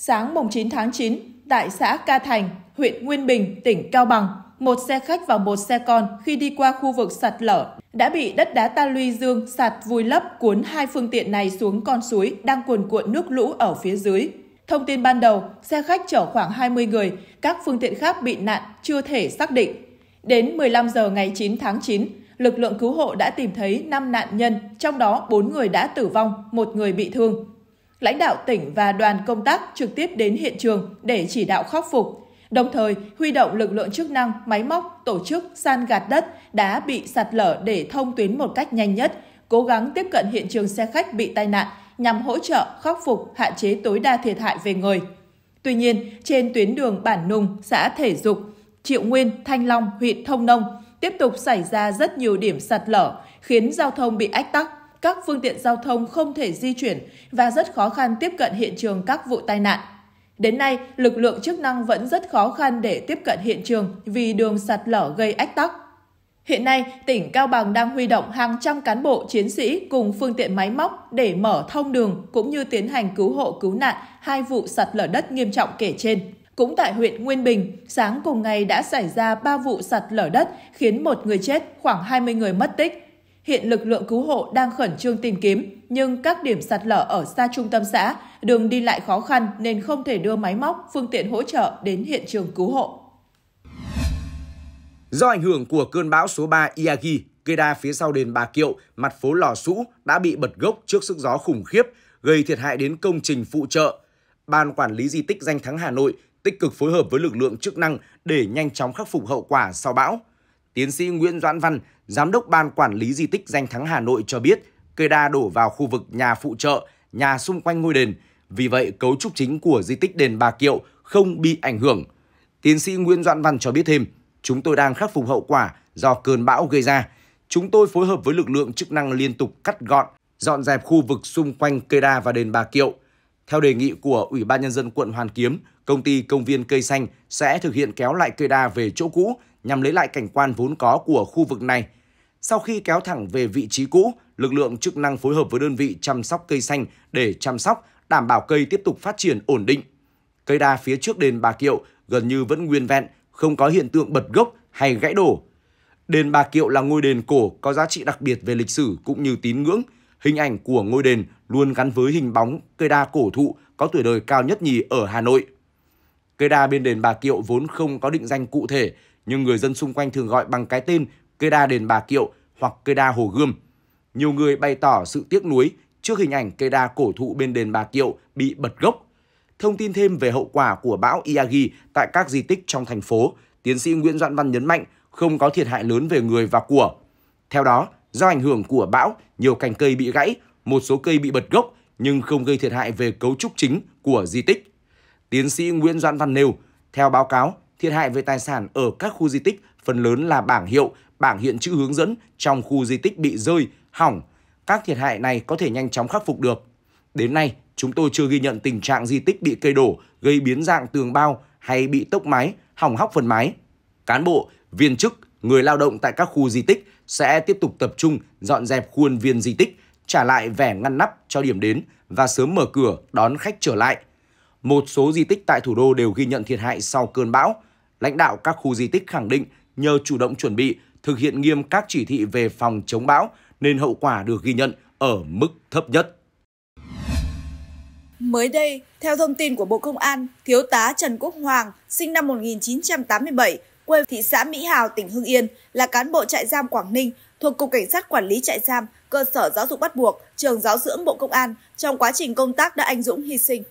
Sáng mùng 9 tháng 9, tại xã Ca Thành, huyện Nguyên Bình, tỉnh Cao Bằng, một xe khách và một xe con khi đi qua khu vực sạt lở đã bị đất đá ta luy dương sạt vùi lấp cuốn hai phương tiện này xuống con suối đang cuồn cuộn nước lũ ở phía dưới. Thông tin ban đầu, xe khách chở khoảng 20 người, các phương tiện khác bị nạn chưa thể xác định. Đến 15 giờ ngày 9 tháng 9, lực lượng cứu hộ đã tìm thấy 5 nạn nhân, trong đó 4 người đã tử vong, một người bị thương. Lãnh đạo tỉnh và đoàn công tác trực tiếp đến hiện trường để chỉ đạo khắc phục, đồng thời huy động lực lượng chức năng, máy móc, tổ chức san gạt đất đã bị sạt lở để thông tuyến một cách nhanh nhất, cố gắng tiếp cận hiện trường xe khách bị tai nạn nhằm hỗ trợ khắc phục hạn chế tối đa thiệt hại về người. Tuy nhiên, trên tuyến đường Bản Nùng, xã Thể Dục, Triệu Nguyên, Thanh Long, huyện Thông Nông tiếp tục xảy ra rất nhiều điểm sạt lở, khiến giao thông bị ách tắc các phương tiện giao thông không thể di chuyển và rất khó khăn tiếp cận hiện trường các vụ tai nạn. Đến nay, lực lượng chức năng vẫn rất khó khăn để tiếp cận hiện trường vì đường sạt lở gây ách tắc. Hiện nay, tỉnh Cao Bằng đang huy động hàng trăm cán bộ chiến sĩ cùng phương tiện máy móc để mở thông đường cũng như tiến hành cứu hộ cứu nạn hai vụ sạt lở đất nghiêm trọng kể trên. Cũng tại huyện Nguyên Bình, sáng cùng ngày đã xảy ra 3 vụ sạt lở đất khiến một người chết, khoảng 20 người mất tích, Hiện lực lượng cứu hộ đang khẩn trương tìm kiếm, nhưng các điểm sạt lở ở xa trung tâm xã, đường đi lại khó khăn nên không thể đưa máy móc, phương tiện hỗ trợ đến hiện trường cứu hộ. Do ảnh hưởng của cơn bão số 3 Iagi, cây đa phía sau đền Bà Kiệu, mặt phố Lò Sũ đã bị bật gốc trước sức gió khủng khiếp, gây thiệt hại đến công trình phụ trợ. Ban Quản lý Di tích Danh Thắng Hà Nội tích cực phối hợp với lực lượng chức năng để nhanh chóng khắc phục hậu quả sau bão. Tiến sĩ Nguyễn Doãn Văn, Giám đốc Ban Quản lý Di tích Danh Thắng Hà Nội cho biết, cây đa đổ vào khu vực nhà phụ trợ, nhà xung quanh ngôi đền. Vì vậy, cấu trúc chính của di tích đền Bà Kiệu không bị ảnh hưởng. Tiến sĩ Nguyễn Doãn Văn cho biết thêm, chúng tôi đang khắc phục hậu quả do cơn bão gây ra. Chúng tôi phối hợp với lực lượng chức năng liên tục cắt gọn, dọn dẹp khu vực xung quanh cây đa và đền Bà Kiệu. Theo đề nghị của Ủy ban Nhân dân quận Hoàn Kiếm, công ty công viên Cây Xanh sẽ thực hiện kéo lại cây đa về chỗ cũ nhằm lấy lại cảnh quan vốn có của khu vực này. Sau khi kéo thẳng về vị trí cũ, lực lượng chức năng phối hợp với đơn vị chăm sóc cây xanh để chăm sóc, đảm bảo cây tiếp tục phát triển ổn định. Cây đa phía trước đền Bà Kiệu gần như vẫn nguyên vẹn, không có hiện tượng bật gốc hay gãy đổ. Đền Bà Kiệu là ngôi đền cổ có giá trị đặc biệt về lịch sử cũng như tín ngưỡng. Hình ảnh của ngôi đền luôn gắn với hình bóng cây đa cổ thụ có tuổi đời cao nhất nhì ở Hà Nội. Cây đa bên đền Bà Kiệu vốn không có định danh cụ thể, nhưng người dân xung quanh thường gọi bằng cái tên cây đa đền Bà Kiệu hoặc cây đa Hồ Gươm. Nhiều người bày tỏ sự tiếc nuối trước hình ảnh cây đa cổ thụ bên đền Bà Kiệu bị bật gốc. Thông tin thêm về hậu quả của bão Iagi tại các di tích trong thành phố, tiến sĩ Nguyễn Doãn Văn nhấn mạnh không có thiệt hại lớn về người và của. Theo đó, do ảnh hưởng của bão, nhiều cành cây bị gãy, một số cây bị bật gốc nhưng không gây thiệt hại về cấu trúc chính của di tích. Tiến sĩ Nguyễn Doãn Văn nêu, theo báo cáo, thiệt hại về tài sản ở các khu di tích phần lớn là bảng hiệu, bảng hiện chữ hướng dẫn trong khu di tích bị rơi, hỏng. Các thiệt hại này có thể nhanh chóng khắc phục được. Đến nay, chúng tôi chưa ghi nhận tình trạng di tích bị cây đổ, gây biến dạng tường bao hay bị tốc mái, hỏng hóc phần mái. Cán bộ, viên chức, người lao động tại các khu di tích sẽ tiếp tục tập trung dọn dẹp khuôn viên di tích, trả lại vẻ ngăn nắp cho điểm đến và sớm mở cửa đón khách trở lại. Một số di tích tại thủ đô đều ghi nhận thiệt hại sau cơn bão, lãnh đạo các khu di tích khẳng định nhờ chủ động chuẩn bị, thực hiện nghiêm các chỉ thị về phòng chống bão nên hậu quả được ghi nhận ở mức thấp nhất. Mới đây, theo thông tin của Bộ Công an, Thiếu tá Trần Quốc Hoàng, sinh năm 1987, quê thị xã Mỹ Hào, tỉnh Hưng Yên, là cán bộ trại giam Quảng Ninh thuộc Cục Cảnh sát Quản lý Trại giam, Cơ sở Giáo dục Bắt buộc, Trường Giáo dưỡng Bộ Công an trong quá trình công tác đã anh dũng hy sinh.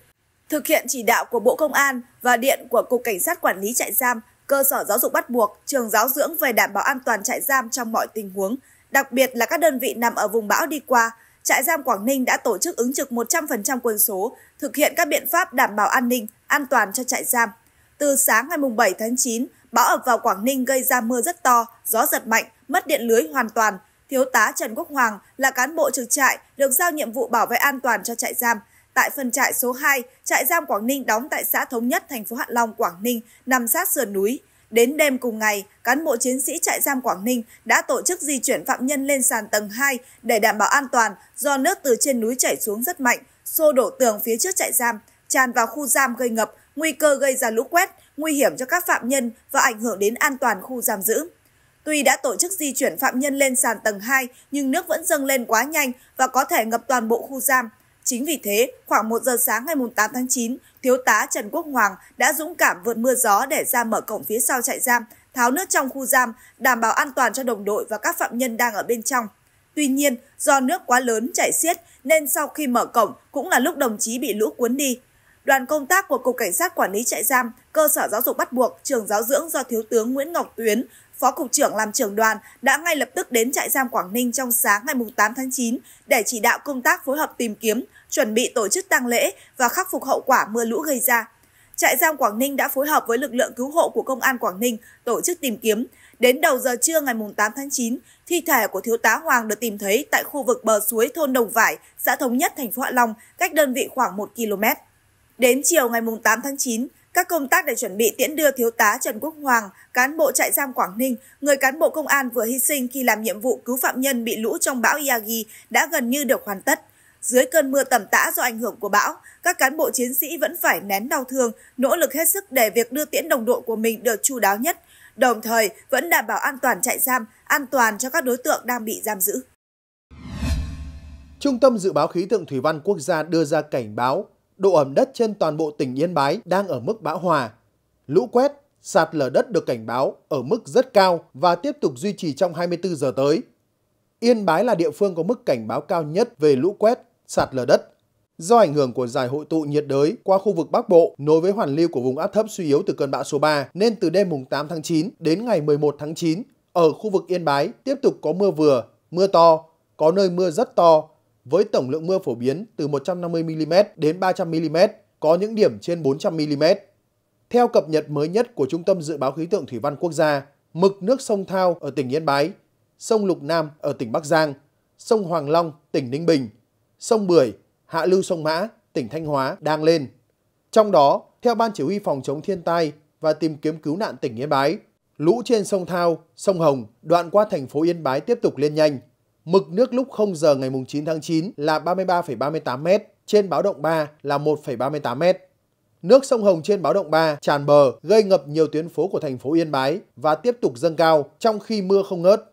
Thực hiện chỉ đạo của Bộ Công an và điện của Cục Cảnh sát Quản lý trại giam, cơ sở giáo dục bắt buộc, trường giáo dưỡng về đảm bảo an toàn trại giam trong mọi tình huống, đặc biệt là các đơn vị nằm ở vùng bão đi qua, trại giam Quảng Ninh đã tổ chức ứng trực 100% quân số, thực hiện các biện pháp đảm bảo an ninh, an toàn cho trại giam. Từ sáng ngày 7 tháng 9, bão ập vào Quảng Ninh gây ra mưa rất to, gió giật mạnh, mất điện lưới hoàn toàn. Thiếu tá Trần Quốc Hoàng là cán bộ trực trại được giao nhiệm vụ bảo vệ an toàn cho trại giam tại phân trại số 2, trại giam Quảng Ninh đóng tại xã Thống Nhất, thành phố Hạ Long, Quảng Ninh, nằm sát sườn núi. Đến đêm cùng ngày, cán bộ chiến sĩ trại giam Quảng Ninh đã tổ chức di chuyển phạm nhân lên sàn tầng 2 để đảm bảo an toàn do nước từ trên núi chảy xuống rất mạnh, xô đổ tường phía trước trại giam, tràn vào khu giam gây ngập, nguy cơ gây ra lũ quét, nguy hiểm cho các phạm nhân và ảnh hưởng đến an toàn khu giam giữ. Tuy đã tổ chức di chuyển phạm nhân lên sàn tầng 2 nhưng nước vẫn dâng lên quá nhanh và có thể ngập toàn bộ khu giam. Chính vì thế, khoảng 1 giờ sáng ngày 8 tháng 9, Thiếu tá Trần Quốc Hoàng đã dũng cảm vượt mưa gió để ra mở cổng phía sau trại giam, tháo nước trong khu giam, đảm bảo an toàn cho đồng đội và các phạm nhân đang ở bên trong. Tuy nhiên, do nước quá lớn chảy xiết nên sau khi mở cổng cũng là lúc đồng chí bị lũ cuốn đi. Đoàn công tác của Cục Cảnh sát Quản lý trại giam, cơ sở giáo dục bắt buộc, trường giáo dưỡng do Thiếu tướng Nguyễn Ngọc Tuyến, Phó Cục trưởng làm trưởng đoàn đã ngay lập tức đến trại giam Quảng Ninh trong sáng ngày 8 tháng 9 để chỉ đạo công tác phối hợp tìm kiếm, chuẩn bị tổ chức tang lễ và khắc phục hậu quả mưa lũ gây ra. Trại giam Quảng Ninh đã phối hợp với lực lượng cứu hộ của Công an Quảng Ninh tổ chức tìm kiếm. Đến đầu giờ trưa ngày 8 tháng 9, thi thể của thiếu tá Hoàng được tìm thấy tại khu vực bờ suối thôn Đồng Vải, xã Thống Nhất, thành phố Hạ Long, cách đơn vị khoảng 1 km. Đến chiều ngày 8 tháng 9, các công tác để chuẩn bị tiễn đưa thiếu tá Trần Quốc Hoàng, cán bộ trại giam Quảng Ninh, người cán bộ công an vừa hy sinh khi làm nhiệm vụ cứu phạm nhân bị lũ trong bão Yagi đã gần như được hoàn tất. Dưới cơn mưa tầm tã do ảnh hưởng của bão, các cán bộ chiến sĩ vẫn phải nén đau thương, nỗ lực hết sức để việc đưa tiễn đồng đội của mình được chu đáo nhất, đồng thời vẫn đảm bảo an toàn trại giam, an toàn cho các đối tượng đang bị giam giữ. Trung tâm Dự báo Khí tượng Thủy văn Quốc gia đưa ra cảnh báo độ ẩm đất trên toàn bộ tỉnh Yên Bái đang ở mức bão hòa. Lũ quét, sạt lở đất được cảnh báo ở mức rất cao và tiếp tục duy trì trong 24 giờ tới. Yên Bái là địa phương có mức cảnh báo cao nhất về lũ quét, sạt lở đất. Do ảnh hưởng của giải hội tụ nhiệt đới qua khu vực Bắc Bộ nối với hoàn lưu của vùng áp thấp suy yếu từ cơn bão số 3 nên từ đêm mùng 8 tháng 9 đến ngày 11 tháng 9, ở khu vực Yên Bái tiếp tục có mưa vừa, mưa to, có nơi mưa rất to với tổng lượng mưa phổ biến từ 150mm đến 300mm, có những điểm trên 400mm. Theo cập nhật mới nhất của Trung tâm Dự báo Khí tượng Thủy văn Quốc gia, mực nước sông Thao ở tỉnh Yên Bái, sông Lục Nam ở tỉnh Bắc Giang, sông Hoàng Long, tỉnh Ninh Bình, sông Bưởi, hạ lưu sông Mã, tỉnh Thanh Hóa đang lên. Trong đó, theo Ban Chỉ huy Phòng chống thiên tai và tìm kiếm cứu nạn tỉnh Yên Bái, lũ trên sông Thao, sông Hồng đoạn qua thành phố Yên Bái tiếp tục lên nhanh. Mực nước lúc 0 giờ ngày 9 tháng 9 là 33,38 m, trên báo động 3 là 1,38 m. Nước sông Hồng trên báo động 3 tràn bờ gây ngập nhiều tuyến phố của thành phố Yên Bái và tiếp tục dâng cao trong khi mưa không ngớt.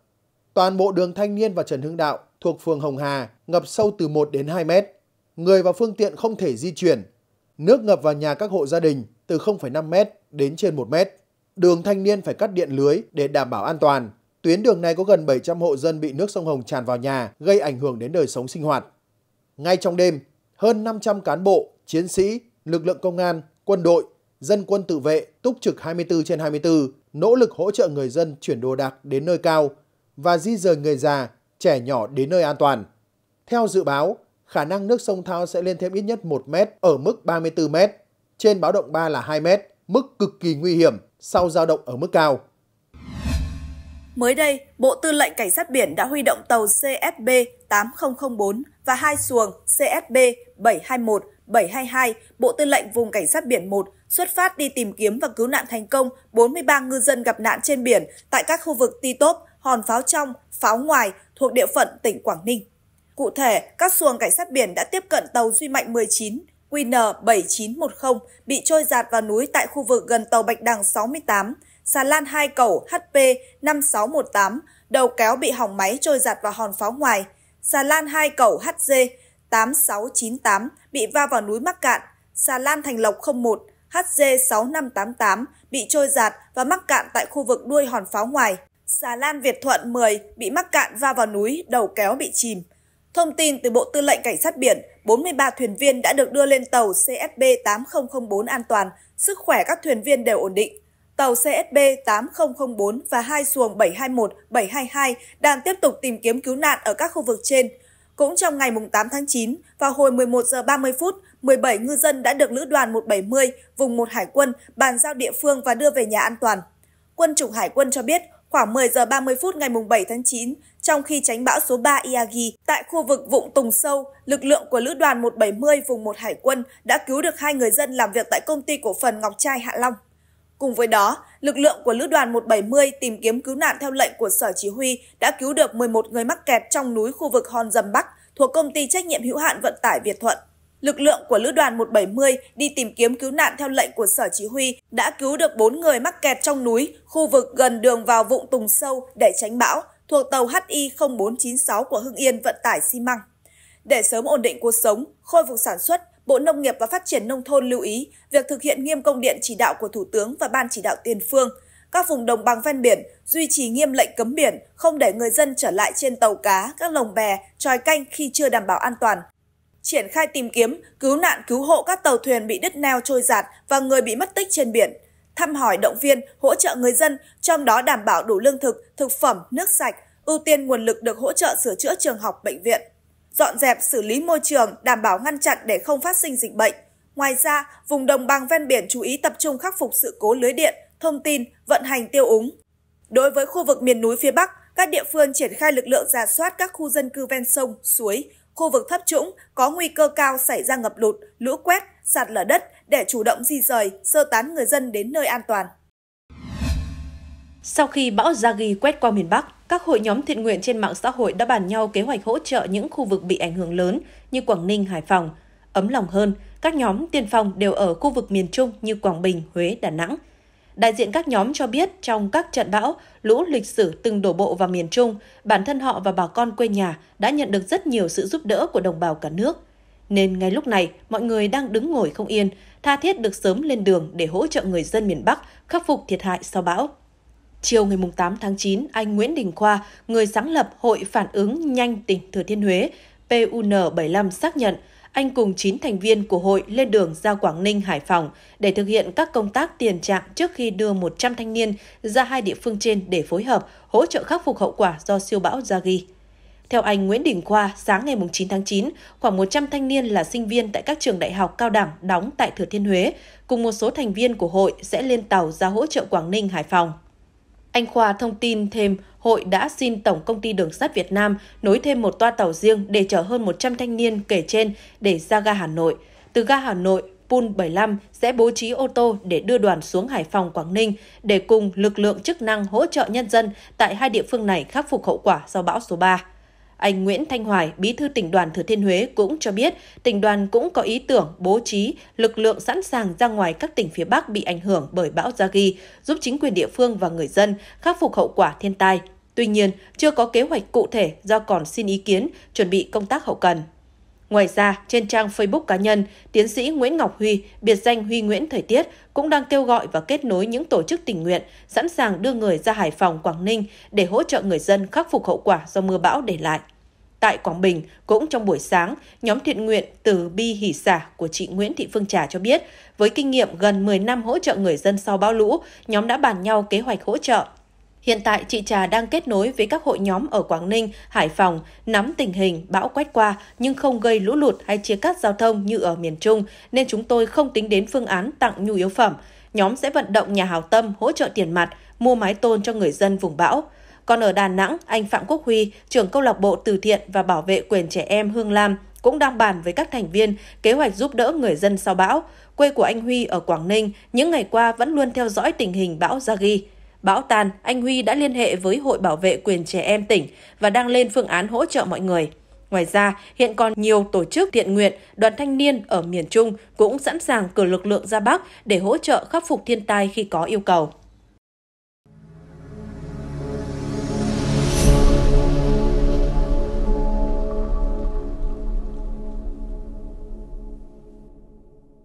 Toàn bộ đường Thanh Niên và Trần Hưng Đạo thuộc phường Hồng Hà ngập sâu từ 1 đến 2 mét. Người và phương tiện không thể di chuyển. Nước ngập vào nhà các hộ gia đình từ 0,5 mét đến trên 1 mét. Đường Thanh Niên phải cắt điện lưới để đảm bảo an toàn. Tuyến đường này có gần 700 hộ dân bị nước sông Hồng tràn vào nhà, gây ảnh hưởng đến đời sống sinh hoạt. Ngay trong đêm, hơn 500 cán bộ, chiến sĩ, lực lượng công an, quân đội, dân quân tự vệ túc trực 24 trên 24, nỗ lực hỗ trợ người dân chuyển đồ đạc đến nơi cao và di rời người già, trẻ nhỏ đến nơi an toàn. Theo dự báo, khả năng nước sông Thao sẽ lên thêm ít nhất 1 mét ở mức 34 mét, trên báo động 3 là 2 mét, mức cực kỳ nguy hiểm, sau dao động ở mức cao. Mới đây, Bộ Tư lệnh Cảnh sát biển đã huy động tàu CSB 8004 và hai xuồng CSB 721, 722, Bộ Tư lệnh Vùng Cảnh sát biển 1 xuất phát đi tìm kiếm và cứu nạn thành công 43 ngư dân gặp nạn trên biển tại các khu vực Ti Tốp, Hòn Pháo Trong, Pháo Ngoài thuộc địa phận tỉnh Quảng Ninh. Cụ thể, các xuồng cảnh sát biển đã tiếp cận tàu Duy Mạnh 19 QN7910 bị trôi giạt vào núi tại khu vực gần tàu Bạch Đằng 68 xà lan hai cẩu HP 5618 đầu kéo bị hỏng máy trôi giặt vào hòn pháo ngoài. xà lan hai cẩu HG 8698 bị va vào núi Mắc Cạn. xà lan Thành Lộc 01 HG 6588 bị trôi giạt và mắc cạn tại khu vực đuôi hòn pháo ngoài. Xà lan Việt Thuận 10 bị mắc cạn va vào núi, đầu kéo bị chìm. Thông tin từ Bộ Tư lệnh Cảnh sát biển, 43 thuyền viên đã được đưa lên tàu CSB 8004 an toàn, sức khỏe các thuyền viên đều ổn định tàu CSB 8004 và hai xuồng 721, 722 đang tiếp tục tìm kiếm cứu nạn ở các khu vực trên. Cũng trong ngày 8 tháng 9, vào hồi 11 giờ 30 phút, 17 ngư dân đã được Lữ đoàn 170, vùng 1 Hải quân, bàn giao địa phương và đưa về nhà an toàn. Quân chủng Hải quân cho biết, khoảng 10 giờ 30 phút ngày 7 tháng 9, trong khi tránh bão số 3 Iagi tại khu vực Vụng Tùng Sâu, lực lượng của Lữ đoàn 170 vùng 1 Hải quân đã cứu được hai người dân làm việc tại công ty cổ phần Ngọc Trai Hạ Long. Cùng với đó, lực lượng của Lữ đoàn 170 tìm kiếm cứu nạn theo lệnh của Sở Chỉ huy đã cứu được 11 người mắc kẹt trong núi khu vực Hòn Dầm Bắc thuộc công ty trách nhiệm hữu hạn vận tải Việt Thuận. Lực lượng của Lữ đoàn 170 đi tìm kiếm cứu nạn theo lệnh của Sở Chỉ huy đã cứu được 4 người mắc kẹt trong núi, khu vực gần đường vào vụng Tùng Sâu để tránh bão, thuộc tàu HI 0496 của Hưng Yên vận tải xi măng. Để sớm ổn định cuộc sống, khôi phục sản xuất, Bộ Nông nghiệp và Phát triển Nông thôn lưu ý việc thực hiện nghiêm công điện chỉ đạo của Thủ tướng và Ban chỉ đạo tiền phương. Các vùng đồng bằng ven biển duy trì nghiêm lệnh cấm biển, không để người dân trở lại trên tàu cá, các lồng bè, tròi canh khi chưa đảm bảo an toàn. Triển khai tìm kiếm, cứu nạn cứu hộ các tàu thuyền bị đứt neo trôi giạt và người bị mất tích trên biển. Thăm hỏi động viên, hỗ trợ người dân, trong đó đảm bảo đủ lương thực, thực phẩm, nước sạch, ưu tiên nguồn lực được hỗ trợ sửa chữa trường học, bệnh viện dọn dẹp xử lý môi trường, đảm bảo ngăn chặn để không phát sinh dịch bệnh. Ngoài ra, vùng đồng bằng ven biển chú ý tập trung khắc phục sự cố lưới điện, thông tin, vận hành tiêu úng. Đối với khu vực miền núi phía Bắc, các địa phương triển khai lực lượng giả soát các khu dân cư ven sông, suối, khu vực thấp trũng có nguy cơ cao xảy ra ngập lụt, lũ quét, sạt lở đất để chủ động di rời, sơ tán người dân đến nơi an toàn. Sau khi bão Yagi quét qua miền Bắc, các hội nhóm thiện nguyện trên mạng xã hội đã bàn nhau kế hoạch hỗ trợ những khu vực bị ảnh hưởng lớn như Quảng Ninh, Hải Phòng. Ấm lòng hơn, các nhóm tiên phong đều ở khu vực miền Trung như Quảng Bình, Huế, Đà Nẵng. Đại diện các nhóm cho biết trong các trận bão, lũ lịch sử từng đổ bộ vào miền Trung, bản thân họ và bà con quê nhà đã nhận được rất nhiều sự giúp đỡ của đồng bào cả nước. Nên ngay lúc này, mọi người đang đứng ngồi không yên, tha thiết được sớm lên đường để hỗ trợ người dân miền Bắc khắc phục thiệt hại sau bão. Chiều ngày 8 tháng 9, anh Nguyễn Đình Khoa, người sáng lập Hội Phản ứng Nhanh tỉnh Thừa Thiên Huế, PUN75 xác nhận, anh cùng 9 thành viên của hội lên đường ra Quảng Ninh, Hải Phòng để thực hiện các công tác tiền trạng trước khi đưa 100 thanh niên ra hai địa phương trên để phối hợp, hỗ trợ khắc phục hậu quả do siêu bão Yagi. Theo anh Nguyễn Đình Khoa, sáng ngày 9 tháng 9, khoảng 100 thanh niên là sinh viên tại các trường đại học cao đẳng đóng tại Thừa Thiên Huế, cùng một số thành viên của hội sẽ lên tàu ra hỗ trợ Quảng Ninh, Hải Phòng. Anh Khoa thông tin thêm hội đã xin Tổng Công ty Đường sắt Việt Nam nối thêm một toa tàu riêng để chở hơn 100 thanh niên kể trên để ra ga Hà Nội. Từ ga Hà Nội, Pun 75 sẽ bố trí ô tô để đưa đoàn xuống Hải Phòng, Quảng Ninh để cùng lực lượng chức năng hỗ trợ nhân dân tại hai địa phương này khắc phục hậu quả do bão số 3. Anh Nguyễn Thanh Hoài, bí thư tỉnh đoàn Thừa Thiên Huế cũng cho biết tỉnh đoàn cũng có ý tưởng bố trí lực lượng sẵn sàng ra ngoài các tỉnh phía Bắc bị ảnh hưởng bởi bão Yagi, giúp chính quyền địa phương và người dân khắc phục hậu quả thiên tai. Tuy nhiên, chưa có kế hoạch cụ thể do còn xin ý kiến, chuẩn bị công tác hậu cần. Ngoài ra, trên trang Facebook cá nhân, tiến sĩ Nguyễn Ngọc Huy, biệt danh Huy Nguyễn Thời Tiết, cũng đang kêu gọi và kết nối những tổ chức tình nguyện sẵn sàng đưa người ra Hải Phòng, Quảng Ninh để hỗ trợ người dân khắc phục hậu quả do mưa bão để lại. Tại Quảng Bình, cũng trong buổi sáng, nhóm thiện nguyện từ Bi Hỷ Xả của chị Nguyễn Thị Phương Trà cho biết, với kinh nghiệm gần 10 năm hỗ trợ người dân sau bão lũ, nhóm đã bàn nhau kế hoạch hỗ trợ Hiện tại, chị Trà đang kết nối với các hội nhóm ở Quảng Ninh, Hải Phòng, nắm tình hình bão quét qua nhưng không gây lũ lụt hay chia cắt giao thông như ở miền Trung, nên chúng tôi không tính đến phương án tặng nhu yếu phẩm. Nhóm sẽ vận động nhà hào tâm hỗ trợ tiền mặt, mua mái tôn cho người dân vùng bão. Còn ở Đà Nẵng, anh Phạm Quốc Huy, trưởng câu lạc bộ từ thiện và bảo vệ quyền trẻ em Hương Lam, cũng đang bàn với các thành viên kế hoạch giúp đỡ người dân sau bão. Quê của anh Huy ở Quảng Ninh, những ngày qua vẫn luôn theo dõi tình hình bão Yagi. Bão tan, anh Huy đã liên hệ với Hội Bảo vệ quyền trẻ em tỉnh và đang lên phương án hỗ trợ mọi người. Ngoài ra, hiện còn nhiều tổ chức thiện nguyện, đoàn thanh niên ở miền Trung cũng sẵn sàng cử lực lượng ra Bắc để hỗ trợ khắc phục thiên tai khi có yêu cầu.